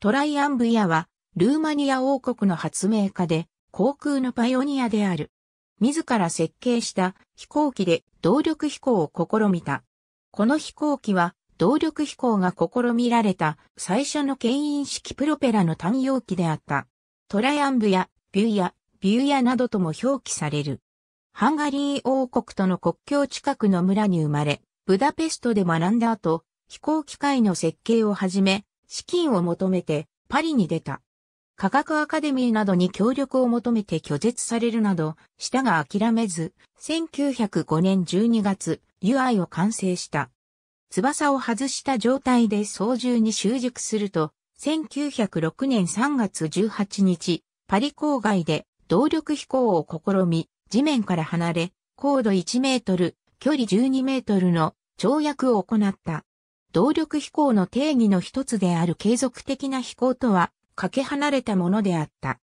トライアンブイアは、ルーマニア王国の発明家で、航空のパイオニアである。自ら設計した飛行機で動力飛行を試みた。この飛行機は、動力飛行が試みられた最初の牽引式プロペラの単容機であった。トライアンブやビューやビューやなどとも表記される。ハンガリー王国との国境近くの村に生まれ、ブダペストで学んだ後、飛行機械の設計をはじめ、資金を求めてパリに出た。科学アカデミーなどに協力を求めて拒絶されるなど、下が諦めず、1905年12月、UI を完成した。翼を外した状態で操縦に習熟すると、1906年3月18日、パリ郊外で動力飛行を試み、地面から離れ、高度1メートル、距離12メートルの跳躍を行った。動力飛行の定義の一つである継続的な飛行とは、かけ離れたものであった。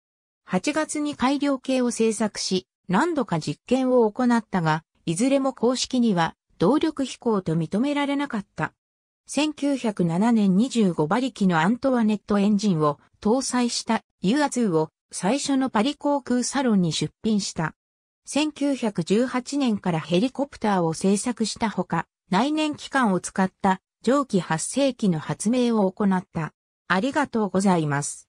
8月に改良系を制作し、何度か実験を行ったが、いずれも公式には動力飛行と認められなかった。1907年25馬力のアントワネットエンジンを搭載した UA2 を最初のパリ航空サロンに出品した。1918年からヘリコプターを製作したほか、内燃機関を使った蒸気発生器の発明を行った。ありがとうございます。